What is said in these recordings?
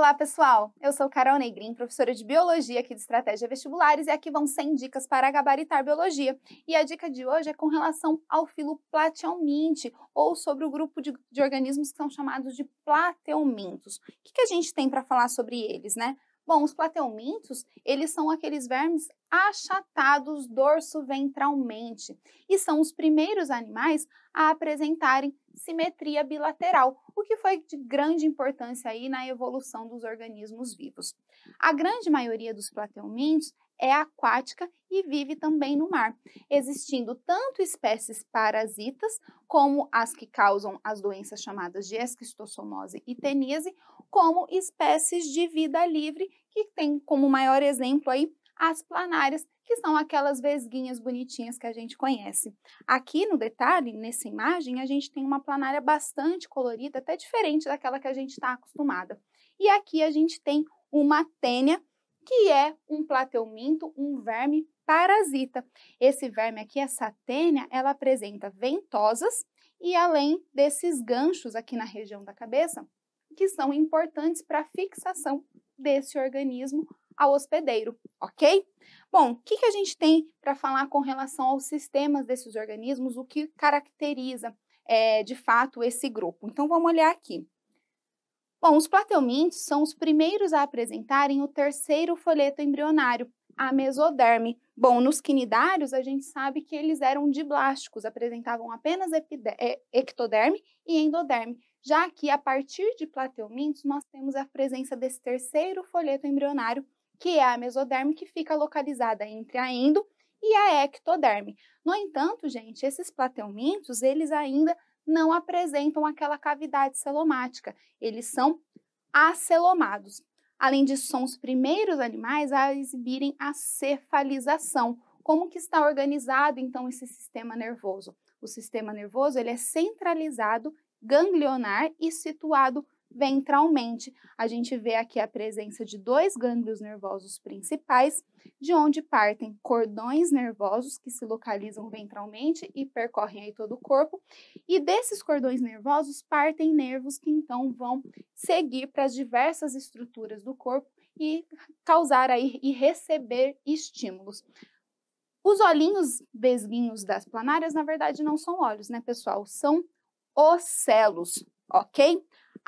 Olá, pessoal! Eu sou Carol Negrin, professora de Biologia aqui de Estratégia Vestibulares e aqui vão 100 dicas para gabaritar Biologia. E a dica de hoje é com relação ao filo Plateominte, ou sobre o grupo de, de organismos que são chamados de plateumintos. O que, que a gente tem para falar sobre eles, né? Bom, os plateumintos, eles são aqueles vermes achatados dorso-ventralmente e são os primeiros animais a apresentarem simetria bilateral, o que foi de grande importância aí na evolução dos organismos vivos. A grande maioria dos plateumintos é aquática e vive também no mar, existindo tanto espécies parasitas, como as que causam as doenças chamadas de esquistossomose e teníase, como espécies de vida livre, que tem como maior exemplo aí as planárias, que são aquelas vesguinhas bonitinhas que a gente conhece. Aqui no detalhe, nessa imagem, a gente tem uma planária bastante colorida, até diferente daquela que a gente está acostumada. E aqui a gente tem uma tênia que é um plateuminto, um verme parasita. Esse verme aqui, essa tênia, ela apresenta ventosas e além desses ganchos aqui na região da cabeça, que são importantes para a fixação desse organismo ao hospedeiro, ok? Bom, o que, que a gente tem para falar com relação aos sistemas desses organismos, o que caracteriza é, de fato esse grupo? Então vamos olhar aqui. Bom, os platelmintos são os primeiros a apresentarem o terceiro folheto embrionário, a mesoderme. Bom, nos quinidários a gente sabe que eles eram diblásticos, apresentavam apenas é, ectoderme e endoderme. Já que a partir de platelmintos nós temos a presença desse terceiro folheto embrionário, que é a mesoderme, que fica localizada entre a endo e a ectoderme. No entanto, gente, esses platelmintos, eles ainda não apresentam aquela cavidade celomática, eles são acelomados. Além disso, são os primeiros animais a exibirem a cefalização. Como que está organizado então esse sistema nervoso? O sistema nervoso ele é centralizado, ganglionar e situado ventralmente. A gente vê aqui a presença de dois gânglios nervosos principais, de onde partem cordões nervosos que se localizam ventralmente e percorrem aí todo o corpo, e desses cordões nervosos partem nervos que então vão seguir para as diversas estruturas do corpo e causar aí e receber estímulos. Os olhinhos besguinhos das planárias, na verdade, não são olhos, né, pessoal? São ocelos, ok?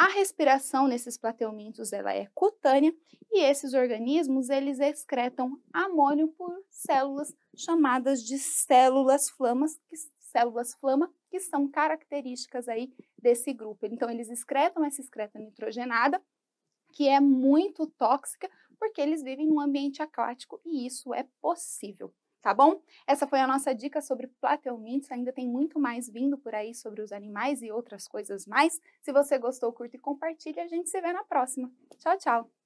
A respiração nesses plateumintos ela é cutânea e esses organismos eles excretam amônio por células chamadas de células flamas, que, células flama, que são características aí desse grupo. Então eles excretam essa excreta nitrogenada, que é muito tóxica, porque eles vivem num ambiente aquático e isso é possível tá bom? Essa foi a nossa dica sobre Platelmintos ainda tem muito mais vindo por aí sobre os animais e outras coisas mais. Se você gostou, curta e compartilha, a gente se vê na próxima. Tchau, tchau!